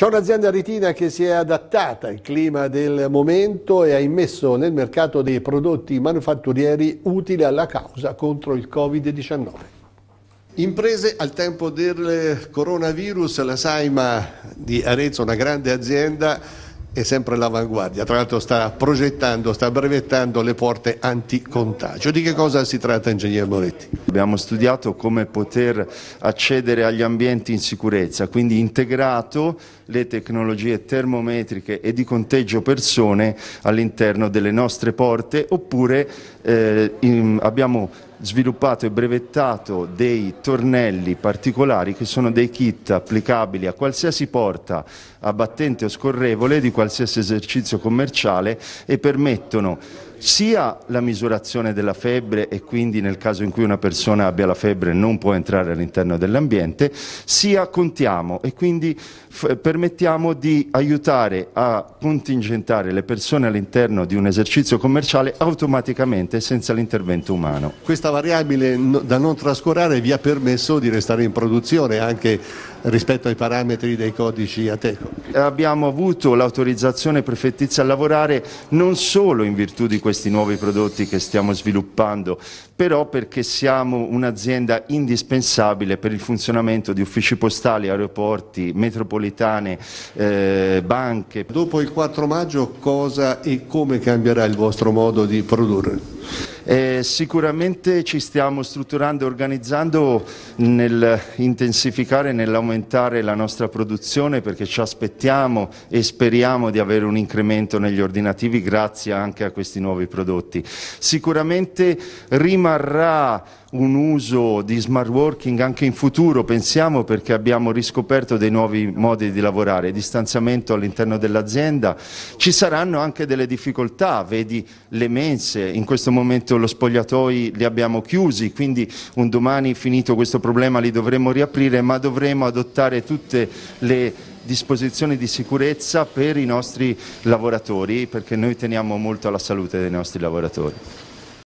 C'è un'azienda aritina che si è adattata al clima del momento e ha immesso nel mercato dei prodotti manufatturieri utili alla causa contro il Covid-19. Imprese al tempo del coronavirus, la Saima di Arezzo, una grande azienda, è sempre all'avanguardia, tra l'altro sta progettando, sta brevettando le porte anticontagio. Di che cosa si tratta, ingegner Moretti? Abbiamo studiato come poter accedere agli ambienti in sicurezza, quindi integrato le tecnologie termometriche e di conteggio persone all'interno delle nostre porte, oppure eh, in, abbiamo sviluppato e brevettato dei tornelli particolari che sono dei kit applicabili a qualsiasi porta abbattente o scorrevole di qualsiasi esercizio commerciale e permettono sia la misurazione della febbre e quindi nel caso in cui una persona abbia la febbre non può entrare all'interno dell'ambiente, sia contiamo e quindi permettiamo di aiutare a contingentare le persone all'interno di un esercizio commerciale automaticamente senza l'intervento umano. Questa variabile da non trascurare vi ha permesso di restare in produzione anche rispetto ai parametri dei codici Ateco. Abbiamo avuto l'autorizzazione prefettizia a lavorare non solo in virtù di questi nuovi prodotti che stiamo sviluppando, però perché siamo un'azienda indispensabile per il funzionamento di uffici postali, aeroporti, metropolitane, eh, banche. Dopo il 4 maggio cosa e come cambierà il vostro modo di produrre? Eh, sicuramente ci stiamo strutturando e organizzando nell'intensificare e nell'aumentare la nostra produzione perché ci aspettiamo e speriamo di avere un incremento negli ordinativi grazie anche a questi nuovi prodotti. Sicuramente rimarrà un uso di smart working anche in futuro, pensiamo, perché abbiamo riscoperto dei nuovi modi di lavorare, distanziamento all'interno dell'azienda, ci saranno anche delle difficoltà, vedi le mense, in questo momento lo spogliatoi li abbiamo chiusi, quindi un domani finito questo problema li dovremo riaprire, ma dovremo adottare tutte le disposizioni di sicurezza per i nostri lavoratori, perché noi teniamo molto alla salute dei nostri lavoratori.